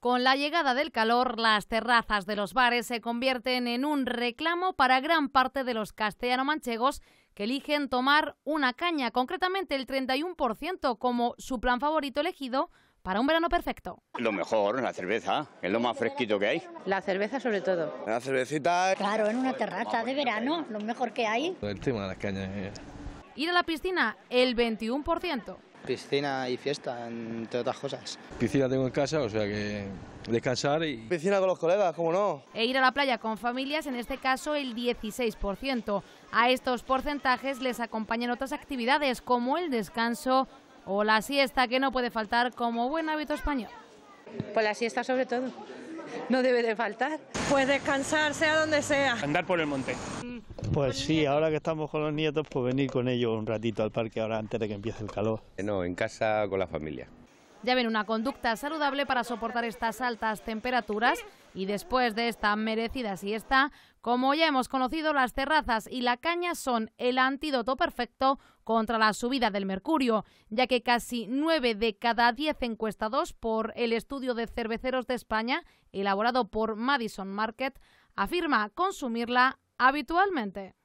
Con la llegada del calor, las terrazas de los bares se convierten en un reclamo para gran parte de los castellano-manchegos que eligen tomar una caña, concretamente el 31% como su plan favorito elegido para un verano perfecto. Lo mejor, la cerveza, es lo más fresquito que hay. La cerveza sobre todo. La cervecita. Claro, en una terraza de verano, lo mejor que hay. El tema de las cañas. Ir a la piscina, el 21%. Piscina y fiesta, entre otras cosas. Piscina tengo en casa, o sea que descansar y... Piscina con los colegas, ¿cómo no? E ir a la playa con familias, en este caso el 16%. A estos porcentajes les acompañan otras actividades como el descanso o la siesta, que no puede faltar como buen hábito español. Pues la siesta sobre todo no debe de faltar. Pues descansar, sea donde sea. Andar por el monte. Pues sí, ahora que estamos con los nietos, pues venir con ellos un ratito al parque ahora antes de que empiece el calor. No, en casa con la familia ya ven una conducta saludable para soportar estas altas temperaturas y después de esta merecida siesta, como ya hemos conocido, las terrazas y la caña son el antídoto perfecto contra la subida del mercurio, ya que casi 9 de cada 10 encuestados por el estudio de cerveceros de España, elaborado por Madison Market, afirma consumirla habitualmente.